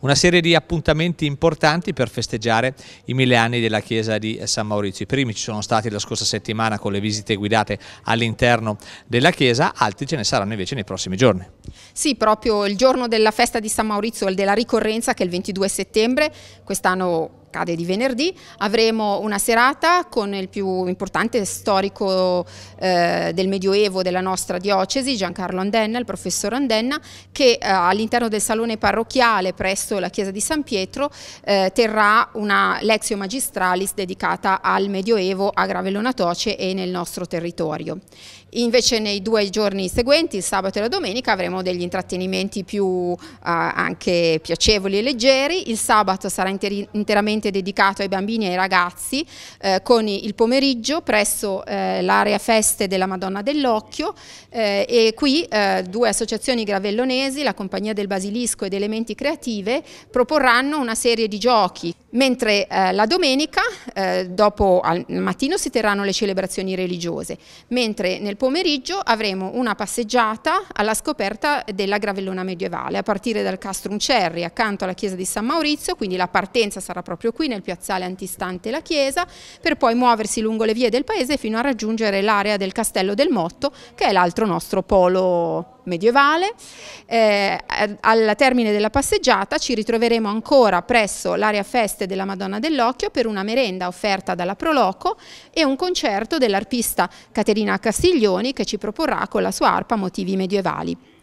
una serie di appuntamenti importanti per festeggiare i mille anni della chiesa di San Maurizio. I primi ci sono stati la scorsa settimana con le visite guidate all'interno della chiesa, altri ce ne saranno invece nei prossimi giorni. Sì, proprio il giorno della festa di San Maurizio e della ricorrenza che è il 22 settembre, quest'anno accade di venerdì, avremo una serata con il più importante storico eh, del Medioevo della nostra diocesi, Giancarlo Andenna, il professor Andenna, che eh, all'interno del salone parrocchiale presso la chiesa di San Pietro eh, terrà una lezione magistralis dedicata al Medioevo a Gravellona Toce e nel nostro territorio. Invece nei due giorni seguenti, il sabato e la domenica, avremo degli intrattenimenti più eh, anche piacevoli e leggeri. Il sabato sarà interi interamente interamente dedicato ai bambini e ai ragazzi eh, con il pomeriggio presso eh, l'area feste della Madonna dell'Occhio eh, e qui eh, due associazioni gravellonesi, la Compagnia del Basilisco ed Elementi Creative, proporranno una serie di giochi, mentre eh, la domenica eh, dopo al mattino si terranno le celebrazioni religiose, mentre nel pomeriggio avremo una passeggiata alla scoperta della gravellona medievale a partire dal Castrum Cerri accanto alla chiesa di San Maurizio, quindi la partenza sarà proprio qui nel piazzale antistante la chiesa per poi muoversi lungo le vie del paese fino a raggiungere l'area del Castello del Motto che è l'altro nostro polo medievale. Eh, al termine della passeggiata ci ritroveremo ancora presso l'area feste della Madonna dell'Occhio per una merenda offerta dalla Proloco e un concerto dell'arpista Caterina Castiglioni che ci proporrà con la sua arpa motivi medievali.